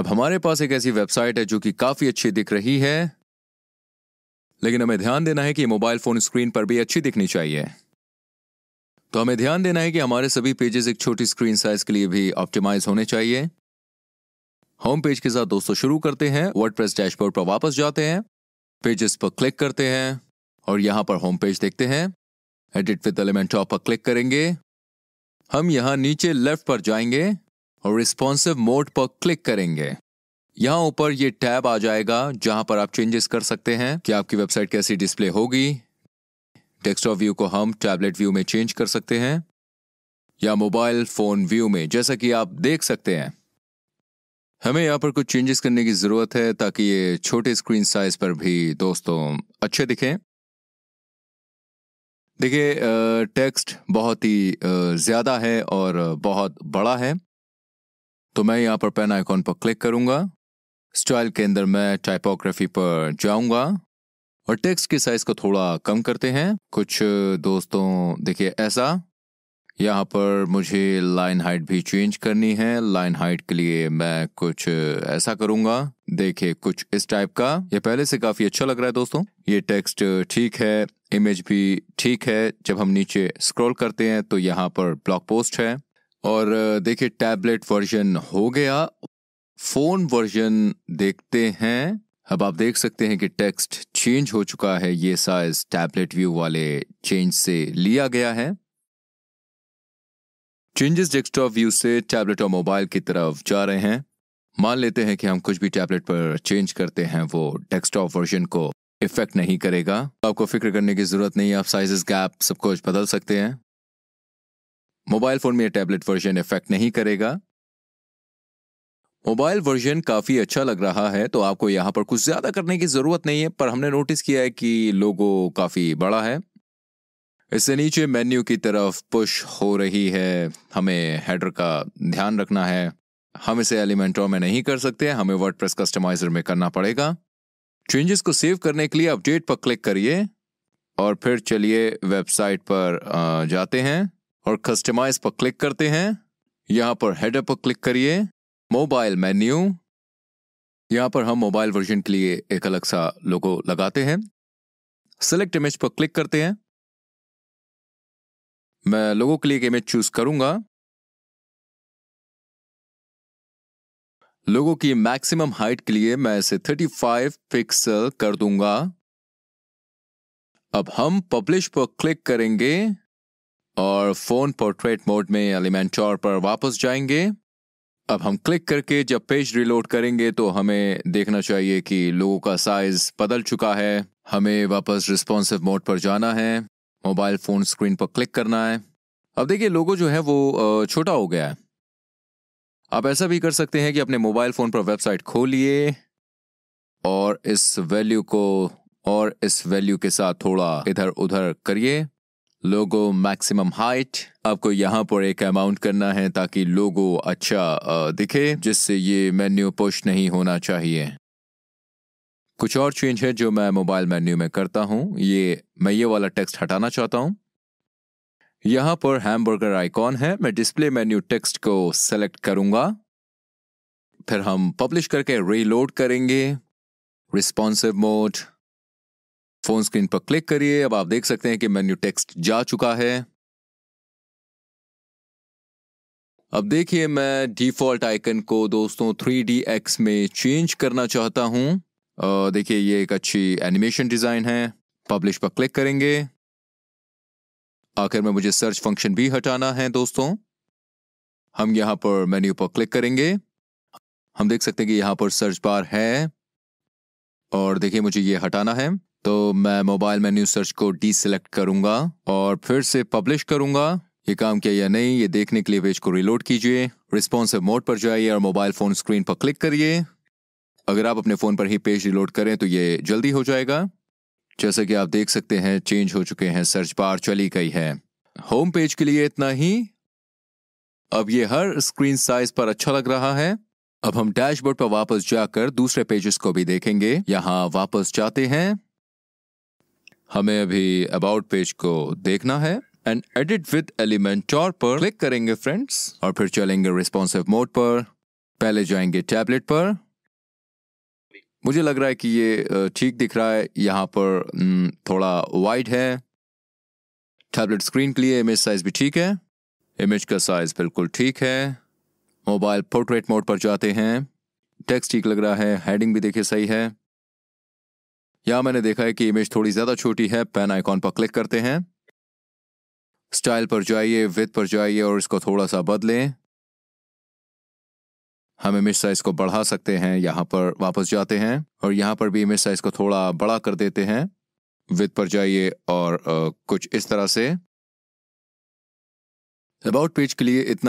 अब हमारे पास एक ऐसी वेबसाइट है जो कि काफी अच्छी दिख रही है लेकिन हमें ध्यान देना है कि मोबाइल फोन स्क्रीन पर भी अच्छी दिखनी चाहिए तो हमें ध्यान देना है कि हमारे सभी पेजेस एक छोटी स्क्रीन साइज के लिए भी ऑप्टिमाइज होने चाहिए होम पेज के साथ दोस्तों शुरू करते हैं वर्ड प्रेस डैशबोर्ड पर वापस जाते हैं पेजेस पर क्लिक करते हैं और यहां पर होम पेज देखते हैं एडिट विद एलिमेंट टॉप पर क्लिक करेंगे हम यहां नीचे लेफ्ट पर जाएंगे और रिस्पॉन्सिव मोड पर क्लिक करेंगे यहाँ ऊपर ये टैब आ जाएगा जहां पर आप चेंजेस कर सकते हैं कि आपकी वेबसाइट कैसी डिस्प्ले होगी डेस्कटॉप व्यू को हम टैबलेट व्यू में चेंज कर सकते हैं या मोबाइल फोन व्यू में जैसा कि आप देख सकते हैं हमें यहाँ पर कुछ चेंजेस करने की ज़रूरत है ताकि ये छोटे स्क्रीन साइज पर भी दोस्तों अच्छे दिखें देखिए टेक्स्ट बहुत ही ज़्यादा है और बहुत बड़ा है तो मैं यहाँ पर पेन आइकॉन पर क्लिक करूँगा स्टाइल के अंदर मैं टाइपोग्राफी पर जाऊँगा और टेक्स्ट की साइज़ को थोड़ा कम करते हैं कुछ दोस्तों देखिए ऐसा यहाँ पर मुझे लाइन हाइट भी चेंज करनी है लाइन हाइट के लिए मैं कुछ ऐसा करूँगा देखिए कुछ इस टाइप का ये पहले से काफ़ी अच्छा लग रहा है दोस्तों ये टेक्स्ट ठीक है इमेज भी ठीक है जब हम नीचे स्क्रॉल करते हैं तो यहाँ पर ब्लॉग पोस्ट है और देखिए टैबलेट वर्जन हो गया फोन वर्जन देखते हैं अब आप देख सकते हैं कि टेक्स्ट चेंज हो चुका है ये साइज टैबलेट व्यू वाले चेंज से लिया गया है चेंजेस डेस्कटॉप व्यू से टैबलेट और मोबाइल की तरफ जा रहे हैं मान लेते हैं कि हम कुछ भी टैबलेट पर चेंज करते हैं वो डेस्कटॉप वर्जन को इफेक्ट नहीं करेगा आपको फिक्र करने की जरूरत नहीं आप साइजेस गैप सब कुछ बदल सकते हैं मोबाइल फ़ोन में यह टैबलेट वर्जन इफेक्ट नहीं करेगा मोबाइल वर्जन काफ़ी अच्छा लग रहा है तो आपको यहां पर कुछ ज़्यादा करने की ज़रूरत नहीं है पर हमने नोटिस किया है कि लोगो काफ़ी बड़ा है इससे नीचे मेन्यू की तरफ पुश हो रही है हमें हेडर का ध्यान रखना है हम इसे एलिमेंटो में नहीं कर सकते हमें वर्ड कस्टमाइजर में करना पड़ेगा चेंजेस को सेव करने के लिए अपडेट पर क्लिक करिए और फिर चलिए वेबसाइट पर जाते हैं और कस्टमाइज पर क्लिक करते हैं यहां पर हेडर पर क्लिक करिए मोबाइल मेन्यू यहां पर हम मोबाइल वर्जन के लिए एक अलग सा लोगो लगाते हैं सेलेक्ट इमेज पर क्लिक करते हैं मैं लोगों के लिए एक इमेज चूज करूंगा लोगों की मैक्सिमम हाइट के लिए मैं इसे 35 पिक्सल कर दूंगा अब हम पब्लिश पर क्लिक करेंगे और फोन पोर्ट्रेट मोड में एलिमेंटोर पर वापस जाएंगे अब हम क्लिक करके जब पेज रिलोड करेंगे तो हमें देखना चाहिए कि लोगों का साइज बदल चुका है हमें वापस रिस्पॉन्सिव मोड पर जाना है मोबाइल फ़ोन स्क्रीन पर क्लिक करना है अब देखिए लोगो जो है वो छोटा हो गया है आप ऐसा भी कर सकते हैं कि अपने मोबाइल फ़ोन पर वेबसाइट खोलिए और इस वैल्यू को और इस वैल्यू के साथ थोड़ा इधर उधर करिए लोगो मैक्सिमम हाइट आपको यहाँ पर एक अमाउंट करना है ताकि लोगो अच्छा दिखे जिससे ये मेन्यू पुश नहीं होना चाहिए कुछ और चेंज है जो मैं मोबाइल मेन्यू में करता हूँ ये मैं ये वाला टेक्स्ट हटाना चाहता हूँ यहाँ पर हैमबर्गर आइकॉन है मैं डिस्प्ले मेन्यू टेक्स्ट को सेलेक्ट करूँगा फिर हम पब्लिश करके रीलोड करेंगे रिस्पॉन्सिव मोड फोन स्क्रीन पर क्लिक करिए अब आप देख सकते हैं कि मेन्यू टेक्स्ट जा चुका है अब देखिए मैं डिफ़ॉल्ट आइकन को दोस्तों 3DX में चेंज करना चाहता हूँ देखिए ये एक अच्छी एनिमेशन डिज़ाइन है पब्लिश पर क्लिक करेंगे आखिर में मुझे सर्च फंक्शन भी हटाना है दोस्तों हम यहाँ पर मेन्यू पर क्लिक करेंगे हम देख सकते हैं कि यहां पर सर्च बार है और देखिए मुझे ये हटाना है तो मैं मोबाइल मेन्यू सर्च को डीसेलेक्ट करूंगा और फिर से पब्लिश करूंगा ये काम किया या नहीं ये देखने के लिए पेज को रिलोड कीजिए रिस्पॉन्सिव मोड पर जाइए और मोबाइल फ़ोन स्क्रीन पर क्लिक करिए अगर आप अपने फ़ोन पर ही पेज रिलोड करें तो ये जल्दी हो जाएगा जैसा कि आप देख सकते हैं चेंज हो चुके हैं सर्च बार चली गई है होम पेज के लिए इतना ही अब ये हर स्क्रीन साइज पर अच्छा लग रहा है अब हम डैशबोर्ड पर वापस जाकर दूसरे पेजेस को भी देखेंगे यहाँ वापस जाते हैं हमें अभी अबाउट पेज को देखना है एंड एडिट विद एलिमेंटोर पर क्लिक करेंगे फ्रेंड्स और फिर चलेंगे रिस्पॉन्सिव मोड पर पहले जाएंगे टैबलेट पर मुझे लग रहा है कि ये ठीक दिख रहा है यहाँ पर थोड़ा वाइड है टैबलेट स्क्रीन के लिए इमेज साइज भी ठीक है इमेज का साइज बिल्कुल ठीक है मोबाइल पोर्ट्रेट मोड पर जाते हैं टेक्स्ट ठीक लग रहा है हेडिंग भी देखिए सही है यहां मैंने देखा है कि इमेज थोड़ी ज़्यादा छोटी है पेन आइकॉन पर क्लिक करते हैं स्टाइल पर जाइए विथ पर जाइए और इसको थोड़ा सा बदलें हम इमेज साइज को बढ़ा सकते हैं यहां पर वापस जाते हैं और यहां पर भी इमेज साइज को थोड़ा बड़ा कर देते हैं विथ पर जाइए और आ, कुछ इस तरह से अबाउट पेज के लिए इतना